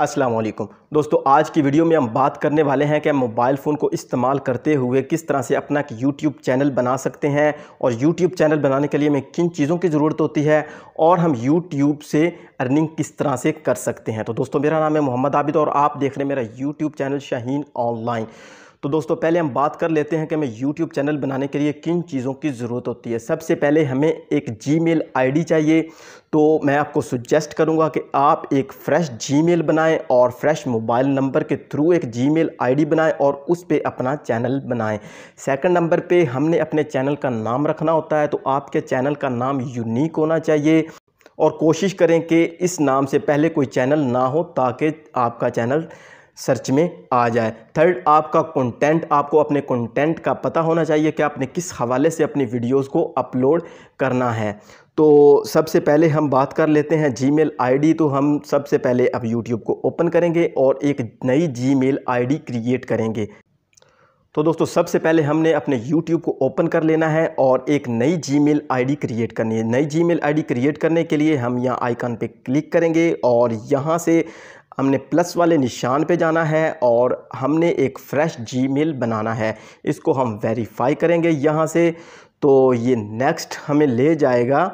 अस्सलाम वालेकुम दोस्तों आज की वीडियो में हम बात करने वाले हैं कि मोबाइल फ़ोन को इस्तेमाल करते हुए किस तरह से अपना एक यूट्यूब चैनल बना सकते हैं और यूट्यूब चैनल बनाने के लिए हमें किन चीज़ों की ज़रूरत होती है और हम यूट्यूब से अर्निंग किस तरह से कर सकते हैं तो दोस्तों मेरा नाम है मोहम्मद आबिद और आप देख रहे हैं मेरा यूट्यूब चैनल शाहीन ऑनलाइन तो दोस्तों पहले हम बात कर लेते हैं कि हमें यूट्यूब चैनल बनाने के लिए किन चीज़ों की ज़रूरत होती है सबसे पहले हमें एक जी मेल चाहिए तो मैं आपको सुजेस्ट करूंगा कि आप एक फ़्रेश मेल बनाएँ और फ्रेश मोबाइल नंबर के थ्रू एक जीमेल आईडी बनाएँ और उस पर अपना चैनल बनाएं सेकंड नंबर पे हमने अपने चैनल का नाम रखना होता है तो आपके चैनल का नाम यूनिक होना चाहिए और कोशिश करें कि इस नाम से पहले कोई चैनल ना हो ताकि आपका चैनल सर्च में आ जाए थर्ड आपका कंटेंट आपको अपने कंटेंट का पता होना चाहिए कि आपने किस हवाले से अपनी वीडियोस को अपलोड करना है तो सबसे पहले हम बात कर लेते हैं जीमेल आईडी तो हम सबसे पहले अब यूट्यूब को ओपन करेंगे और एक नई जीमेल आईडी क्रिएट करेंगे तो दोस्तों सबसे पहले हमने अपने YouTube को ओपन कर लेना है और एक नई Gmail आईडी क्रिएट करनी है नई Gmail आईडी क्रिएट करने के लिए हम यहाँ आइकन पे क्लिक करेंगे और यहाँ से हमने प्लस वाले निशान पे जाना है और हमने एक फ़्रेश जीमेल बनाना है इसको हम वेरीफाई करेंगे यहाँ से तो ये नेक्स्ट हमें ले जाएगा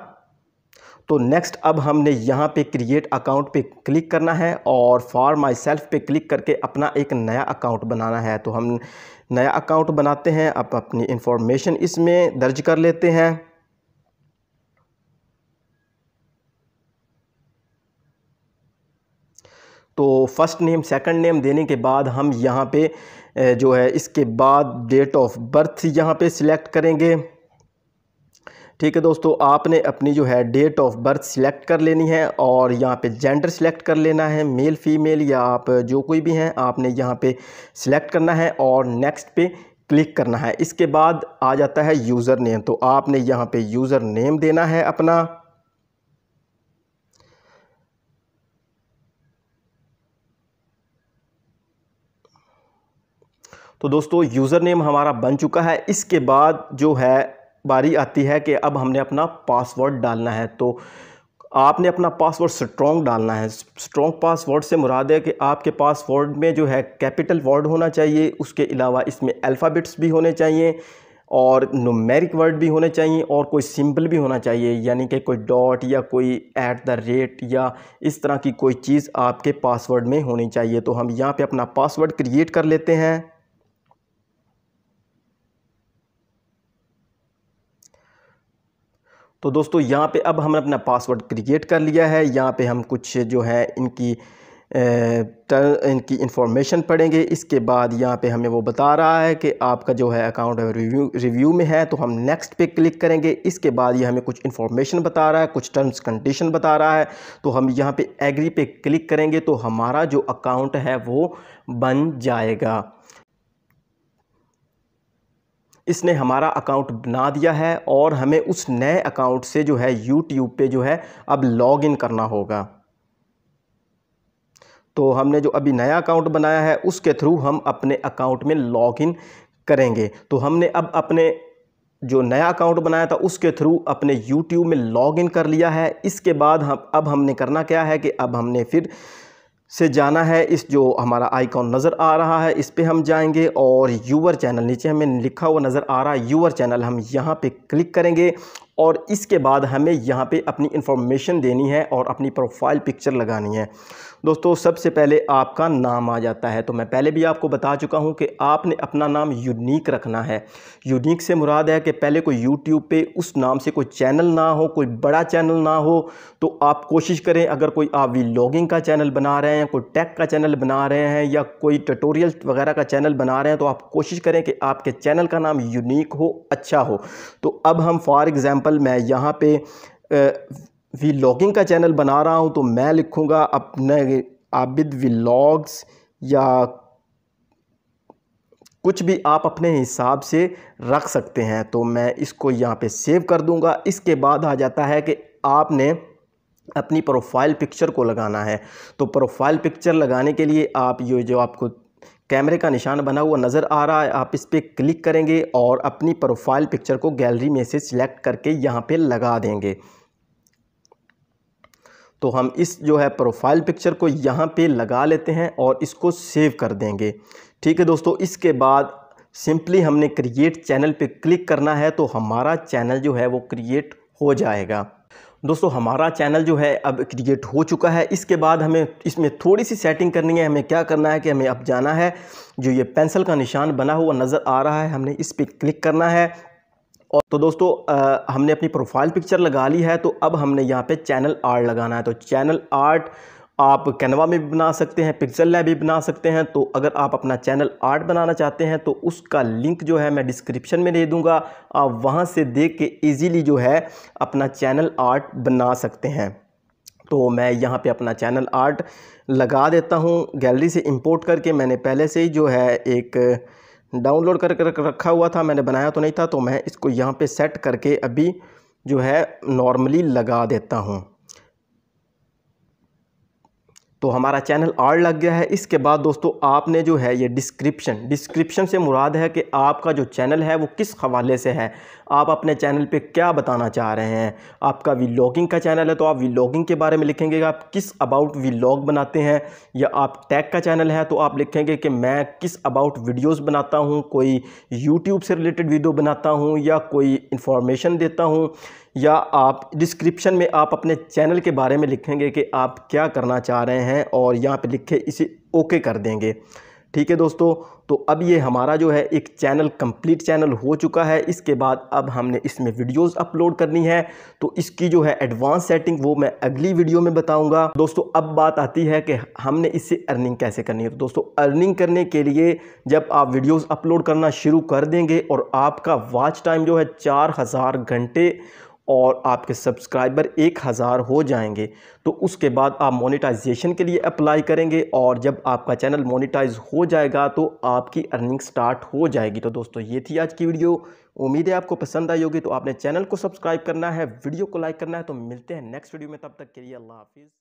तो नेक्स्ट अब हमने यहाँ पे क्रिएट अकाउंट पे क्लिक करना है और फॉर माई सेल्फ पे क्लिक करके अपना एक नया अकाउंट बनाना है तो हम नया अकाउंट बनाते हैं अब अपनी इन्फॉर्मेशन इसमें दर्ज कर लेते हैं तो फर्स्ट नेम सेकंड नेम देने के बाद हम यहाँ पे जो है इसके बाद डेट ऑफ बर्थ यहाँ पे सिलेक्ट करेंगे ठीक है दोस्तों आपने अपनी जो है डेट ऑफ बर्थ सिलेक्ट कर लेनी है और यहाँ पे जेंडर सिलेक्ट कर लेना है मेल फीमेल या आप जो कोई भी हैं आपने यहाँ पे सिलेक्ट करना है और नेक्स्ट पे क्लिक करना है इसके बाद आ जाता है यूज़र नेम तो आपने यहाँ पे यूज़र नेम देना है अपना तो दोस्तों यूज़र नेम हमारा बन चुका है इसके बाद जो है बारी आती है कि अब हमने अपना पासवर्ड डालना है तो आपने अपना पासवर्ड स्ट्रॉन्ग डालना है स्ट्रॉन्ग पासवर्ड से मुराद है कि आपके पासवर्ड में जो है कैपिटल वर्ड होना चाहिए उसके अलावा इसमें अल्फ़ाबेट्स भी होने चाहिए और नोमेरिक वर्ड भी होने चाहिए और कोई सिंपल भी होना चाहिए यानी कि कोई डॉट या कोई ऐट द रेट या इस तरह की कोई चीज़ आपके पासवर्ड में होनी चाहिए तो हम यहाँ पे अपना पासवर्ड क्रिएट कर लेते हैं तो दोस्तों यहाँ पे अब हमने अपना पासवर्ड क्रिएट कर लिया है यहाँ पे हम कुछ जो है इनकी टर्न इनकी इन्फॉर्मेशन पढ़ेंगे इसके बाद यहाँ पे हमें वो बता रहा है कि आपका जो है अकाउंट रिव्यू रिव्यू में है तो हम नेक्स्ट पे क्लिक करेंगे इसके बाद ये हमें कुछ इन्फॉर्मेशन बता रहा है कुछ टर्म्स कंडीशन बता रहा है तो हम यहाँ पे एग्री पे क्लिक करेंगे तो हमारा जो अकाउंट है वो बन जाएगा इसने हमारा अकाउंट बना दिया है और हमें उस नए अकाउंट से जो है यूट्यूब पे जो है अब लॉग इन करना होगा तो हमने जो अभी नया अकाउंट बनाया है उसके थ्रू हम अपने अकाउंट में लॉग इन करेंगे तो हमने अब अपने जो नया अकाउंट बनाया था उसके थ्रू अपने यूट्यूब में लॉग इन कर लिया है इसके बाद हम अब हमने करना क्या है कि अब हमने फिर से जाना है इस जो हमारा आइकॉन नज़र आ रहा है इस पर हम जाएंगे और यूवर चैनल नीचे हमें लिखा हुआ नज़र आ रहा है यूवर चैनल हम यहाँ पे क्लिक करेंगे और इसके बाद हमें यहाँ पे अपनी इन्फॉर्मेशन देनी है और अपनी प्रोफाइल पिक्चर लगानी है दोस्तों सबसे पहले आपका नाम आ जाता है तो मैं पहले भी आपको बता चुका हूँ कि आपने अपना नाम यूनिक रखना है यूनिक से मुराद है कि पहले कोई यूट्यूब पे उस नाम से कोई चैनल ना हो कोई बड़ा चैनल ना हो तो आप कोशिश करें अगर कोई आप लॉगिंग का चैनल बना रहे हैं कोई टेक का चैनल बना रहे हैं या कोई ट्यूटोरियल वगैरह का चैनल बना रहे हैं तो आप कोशिश करें कि आपके चैनल का नाम यूनिक हो अच्छा हो तो अब हम फॉर एग्ज़ाम्पल मैं यहाँ पे वीलॉगिंग का चैनल बना रहा हूँ तो मैं लिखूँगा अपने आबिद वीलॉग्स या कुछ भी आप अपने हिसाब से रख सकते हैं तो मैं इसको यहाँ पे सेव कर दूँगा इसके बाद आ जाता है कि आपने अपनी प्रोफाइल पिक्चर को लगाना है तो प्रोफाइल पिक्चर लगाने के लिए आप ये जो आपको कैमरे का निशान बना हुआ नज़र आ रहा है आप इस पर क्लिक करेंगे और अपनी प्रोफाइल पिक्चर को गैलरी में से सिलेक्ट करके यहाँ पे लगा देंगे तो हम इस जो है प्रोफाइल पिक्चर को यहाँ पे लगा लेते हैं और इसको सेव कर देंगे ठीक है दोस्तों इसके बाद सिंपली हमने क्रिएट चैनल पे क्लिक करना है तो हमारा चैनल जो है वो क्रिएट हो जाएगा दोस्तों हमारा चैनल जो है अब क्रिएट हो चुका है इसके बाद हमें इसमें थोड़ी सी सेटिंग करनी है हमें क्या करना है कि हमें अब जाना है जो ये पेंसिल का निशान बना हुआ नज़र आ रहा है हमने इस पर क्लिक करना है और तो दोस्तों आ, हमने अपनी प्रोफाइल पिक्चर लगा ली है तो अब हमने यहाँ पे चैनल आर्ट लगाना है तो चैनल आर्ट आप कैनवा में भी बना सकते हैं पिक्सल लैब भी बना सकते हैं तो अगर आप अपना चैनल आर्ट बनाना चाहते हैं तो उसका लिंक जो है मैं डिस्क्रिप्शन में दे दूंगा आप वहाँ से देख के ईजीली जो है अपना चैनल आर्ट बना सकते हैं तो मैं यहाँ पे अपना चैनल आर्ट लगा देता हूँ गैलरी से इंपोर्ट करके मैंने पहले से ही जो है एक डाउनलोड करके रखा हुआ था मैंने बनाया तो नहीं था तो मैं इसको यहाँ पे सेट करके अभी जो है नॉर्मली लगा देता हूँ तो हमारा चैनल आड़ लग गया है इसके बाद दोस्तों आपने जो है ये डिस्क्रिप्शन डिस्क्रिप्शन से मुराद है कि आपका जो चैनल है वो किस हवाले से है आप अपने चैनल पे क्या बताना चाह रहे हैं आपका वीलॉगिंग का चैनल है तो आप वीलॉगिंग के बारे में लिखेंगे आप किस अबाउट वीलॉग बनाते हैं या आप टैग का चैनल है तो आप लिखेंगे कि मैं किस अबाउट वीडियोज़ बनाता हूँ कोई यूट्यूब से रिलेटेड वीडियो बनाता हूँ या कोई इन्फॉर्मेशन देता हूँ या आप डिस्क्रिप्शन में आप अपने चैनल के बारे में लिखेंगे कि आप क्या करना चाह रहे हैं और यहाँ पे लिखे इसे ओके कर देंगे ठीक है दोस्तों तो अब ये हमारा जो है एक चैनल कंप्लीट चैनल हो चुका है इसके बाद अब हमने इसमें वीडियोस अपलोड करनी है तो इसकी जो है एडवांस सेटिंग वो मैं अगली वीडियो में बताऊंगा दोस्तों अब बात आती है कि हमने इससे अर्निंग कैसे करनी है तो दोस्तों अर्निंग करने के लिए जब आप वीडियोज़ अपलोड करना शुरू कर देंगे और आपका वॉच टाइम जो है चार घंटे और आपके सब्सक्राइबर एक हज़ार हो जाएंगे तो उसके बाद आप मोनेटाइजेशन के लिए अप्लाई करेंगे और जब आपका चैनल मोनेटाइज हो जाएगा तो आपकी अर्निंग स्टार्ट हो जाएगी तो दोस्तों ये थी आज की वीडियो उम्मीद है आपको पसंद आई होगी तो आपने चैनल को सब्सक्राइब करना है वीडियो को लाइक करना है तो मिलते हैं नेक्स्ट वीडियो में तब तक के लिए अल्लाह हाफिज़